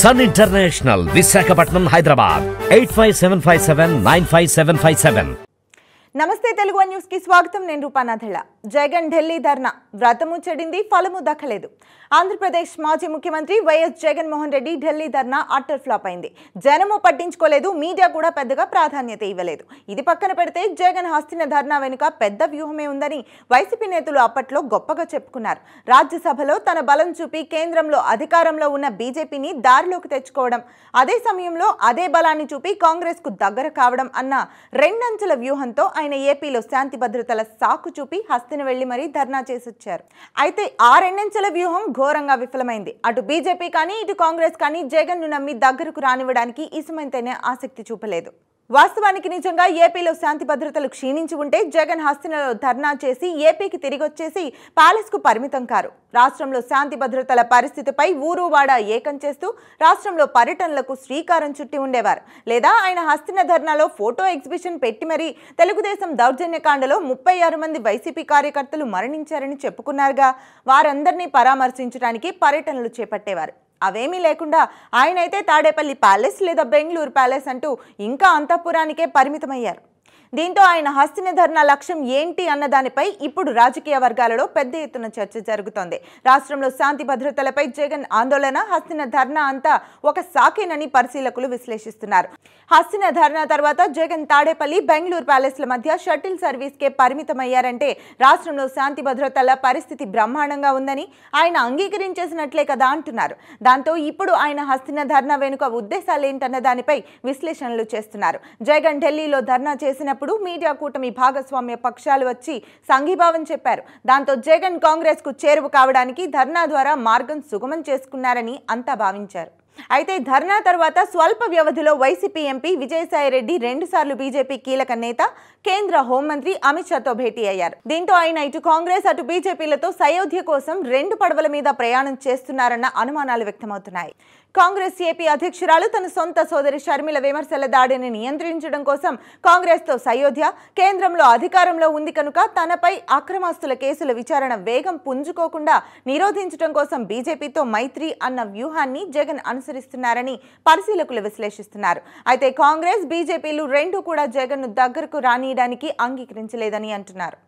sun International Visakhapatnam Hyderabad eight five seven five seven nine five seven five seven నమస్తే Telugu news కి స్వాగతం నేను రూపానాథళ జగన్ ఢిల్లీ ధర్నా వ్రతము చెడింది ఫలము దక్కలేదు ఆంధ్రప్రదేశ్ మాజీ ముఖ్యమంత్రి YS Jaganmohan Reddy Delhi dharna utter flop అయింది జనము పట్టించుకోలేదు మీడియా కూడా పెద్దగా ప్రాధాన్యత ఇవ్వలేదు ఇది పక్కన పెడితే జగన్ హస్తిన ధర్నా వెనుక పెద్ద వ్యూహమే ఉందని వైసీపీ నేతలు అప్పట్లో గొప్పగా చెప్పుకున్నారు రాజ్యసభలో తన బలం చూపి కేంద్రంలో అధికారంలో ఉన్న బీజేపీని దారిలోకి తెచ్చుకోవడం అదే సమయంలో అదే బలాన్ని చూపి కాంగ్రెస్కు దగ్గర కావడం అన్న రెండంచెల వ్యూహంతో ఆయన ఏపీలో శాంతి భద్రతల సాకు చూపి హస్త వ్యాప్తిని వెళ్లి మరీ ధర్నా చేసొచ్చారు అయితే ఆరెండెంచెల వ్యూహం ఘోరంగా విఫలమైంది అటు బీజేపీ కానీ ఇటు కాంగ్రెస్ కానీ జగన్ను నమ్మి దగ్గరకు రానివ్వడానికి ఇసుమంతేనే ఆసక్తి చూపలేదు వాస్తవానికి నిజంగా ఏపీలో శాంతి భద్రతలు క్షీణించి ఉంటే జగన్ హస్తినలో ధర్నా చేసి ఏపీకి తిరిగొచ్చేసి కు పరిమితం కారు రాష్ట్రంలో శాంతి భద్రతల పరిస్థితిపై ఊరు ఏకం చేస్తూ రాష్ట్రంలో పర్యటనలకు శ్రీకారం చుట్టి ఉండేవారు లేదా ఆయన హస్తిన ధర్నాలో ఫోటో ఎగ్జిబిషన్ పెట్టి మరీ తెలుగుదేశం దౌర్జన్యకాండలో ముప్పై ఆరు మంది వైసీపీ కార్యకర్తలు మరణించారని చెప్పుకున్నారుగా వారందరినీ పరామర్శించడానికి పర్యటనలు చేపట్టేవారు అవేమీ లేకుండా ఆయనైతే తాడేపల్లి ప్యాలెస్ లేదా బెంగళూరు ప్యాలెస్ అంటూ ఇంకా అంతఃపురానికే పరిమితమయ్యారు దీంతో ఆయన హస్తిని ధర్నా లక్ష్యం ఏంటి అన్న దానిపై ఇప్పుడు రాజకీయ వర్గాలలో పెద్ద ఎత్తున చర్చ జరుగుతోంది రాష్ట్రంలో శాంతి భద్రతలపై జగన్ ఆందోళన హస్తిన ధర్నా అంతా ఒక సాకేనని పరిశీలకులు విశ్లేషిస్తున్నారు హస్తిన ధర్నా తర్వాత జగన్ తాడేపల్లి బెంగళూరు ప్యాలెస్ల మధ్య షటిల్ సర్వీస్కే పరిమితమయ్యారంటే రాష్ట్రంలో శాంతి భద్రతల పరిస్థితి బ్రహ్మాండంగా ఉందని ఆయన అంగీకరించేసినట్లే కదా అంటున్నారు దాంతో ఇప్పుడు ఆయన హస్తిన ధర్నా వెనుక ఉద్దేశాలేంటన్న దానిపై విశ్లేషణలు చేస్తున్నారు జగన్ ఢిల్లీలో ధర్నా చేసినప్పుడు చేసినప్పుడు మీడియా కూటమి భాగస్వామ్య పక్షాలు వచ్చి సంఘీభావం చెప్పారు దాంతో జగన్ కాంగ్రెస్కు చేరువు కావడానికి ధర్నా ద్వారా మార్గం సుగమం చేసుకున్నారని అంతా భావించారు అయితే ధర్నా తర్వాత స్వల్ప వ్యవధిలో వైసీపీ ఎంపీ విజయసాయిరెడ్డి రెండుసార్లు బీజేపీ కీలక నేత కేంద్ర హోంమంత్రి అమిత్ షాతో భేటీ అయ్యారు దీంతో ఆయన ఇటు కాంగ్రెస్ అటు బీజేపీలతో సయోధ్య కోసం రెండు పడవల మీద ప్రయాణం చేస్తున్నారన్న అనుమానాలు వ్యక్తమవుతున్నాయి కాంగ్రెస్ ఏపీ అధ్యక్షురాలు తన సొంత సోదరి షర్మిల విమర్శల దాడిని నియంత్రించడం కోసం కాంగ్రెస్తో సయోధ్య కేంద్రంలో అధికారంలో ఉంది కనుక తనపై అక్రమాస్తుల కేసుల విచారణ వేగం పుంజుకోకుండా నిరోధించడం కోసం బీజేపీతో మైత్రి అన్న వ్యూహాన్ని జగన్ అనుసరిస్తున్నారని పరిశీలకులు విశ్లేషిస్తున్నారు అయితే కాంగ్రెస్ బీజేపీలు రెండూ కూడా జగన్ను దగ్గరకు రానియడానికి అంగీకరించలేదని అంటున్నారు